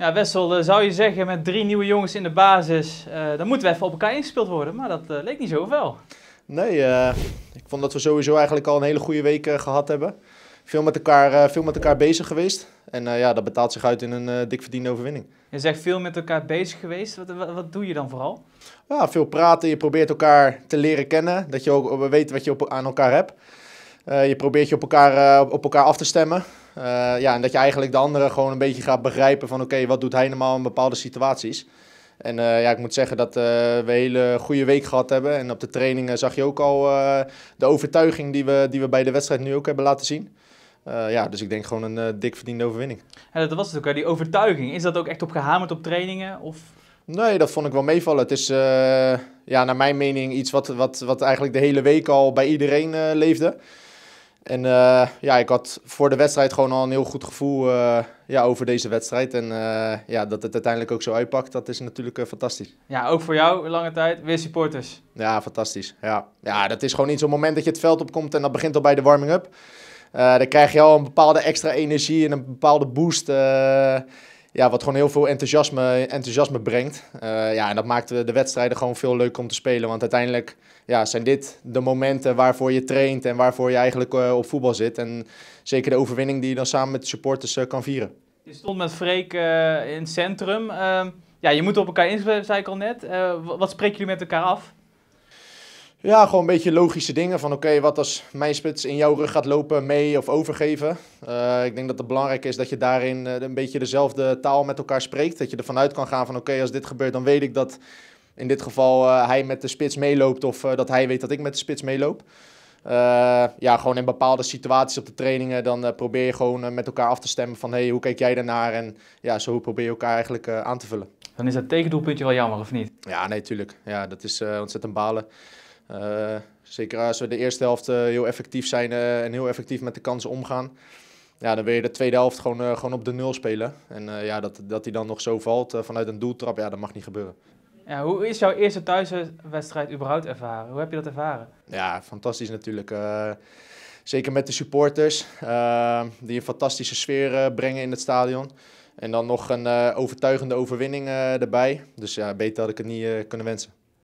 Ja, Wessel, eh, zou je zeggen met drie nieuwe jongens in de basis, eh, dan moeten we even op elkaar ingespeeld worden. Maar dat eh, leek niet zo wel. Nee, ik vond dat we sowieso eigenlijk al een hele goede week gehad hebben. Veel met, elkaar, veel met elkaar bezig geweest. En ja, dat betaalt zich uit in een dik verdiende overwinning. Je zegt veel met elkaar bezig geweest. Wat, wat, wat, doe je dan vooral? Ja, veel praten. Je probeert elkaar te leren kennen. Dat je ook weet wat je op, aan elkaar hebt. Eh, je probeert je op elkaar, eh, op elkaar af te stemmen. Eh, ja, en dat je eigenlijk de anderen gewoon een beetje gaat begrijpen van oké, wat doet hij normaal in bepaalde situaties. En ja, ik moet zeggen dat we een hele goede week gehad hebben. En op de trainingen zag je ook al de overtuiging die we, die we bij de wedstrijd nu ook hebben laten zien. ja, dus ik denk gewoon een dik verdiende overwinning. En dat was het ook, hè? die overtuiging. Is dat ook echt op gehamerd op trainingen? Of? Nee, dat vond ik wel meevallen. Het is ja, naar mijn mening iets wat, wat, wat eigenlijk de hele week al bij iedereen leefde. En eh, ja, ik had voor de wedstrijd gewoon al een heel goed gevoel eh, ja, over deze wedstrijd. En eh, ja, dat het uiteindelijk ook zo uitpakt, dat is natuurlijk fantastisch. Ja, ook voor jou lange tijd, weer supporters. Ja, fantastisch. Ja, ja dat is gewoon iets op het moment dat je het veld opkomt en dat begint al bij de warming-up. dan krijg je al een bepaalde extra energie en een bepaalde boost ja, wat gewoon heel veel enthousiasme, enthousiasme brengt. Eh, ja, en dat maakt de wedstrijden gewoon veel leuker om te spelen. Want uiteindelijk ja, zijn dit de momenten waarvoor je traint en waarvoor je eigenlijk eh, op voetbal zit. En zeker de overwinning die je dan samen met de supporters eh, kan vieren. Je stond met Freek in het centrum. Ehm, ja, je moet op elkaar inspelen, zei ik al net. wat spreek jullie met elkaar af? Ja, gewoon een beetje logische dingen. Van oké, wat als mijn spits in jouw rug gaat lopen, mee of overgeven. Eh, ik denk dat het belangrijk is dat je daarin eh, een beetje dezelfde taal met elkaar spreekt. Dat je ervan uit kan gaan van oké, als dit gebeurt, dan weet ik dat in dit geval eh, hij met de spits meeloopt. Of dat hij weet dat ik met de spits meeloop. ja, gewoon in bepaalde situaties op de trainingen, dan probeer je gewoon met elkaar af te stemmen van hé, hey, hoe kijk jij daarnaar? En ja, zo probeer je elkaar eigenlijk aan te vullen. Dan is dat tegendoelpuntje wel jammer, of niet? Ja, nee, tuurlijk. Ja, dat is ontzettend balen. Eh, zeker als we de eerste helft eh, heel effectief zijn eh, en heel effectief met de kansen omgaan. Ja, dan wil je de tweede helft gewoon, gewoon op de nul spelen. En ja, dat, dat die dan nog zo valt vanuit een doeltrap, ja, dat mag niet gebeuren. Ja, hoe is jouw eerste thuiswedstrijd überhaupt ervaren? Hoe heb je dat ervaren? Ja, fantastisch natuurlijk. zeker met de supporters, die een fantastische sfeer brengen in het stadion. En dan nog een overtuigende overwinning erbij. Dus ja, beter had ik het niet kunnen wensen.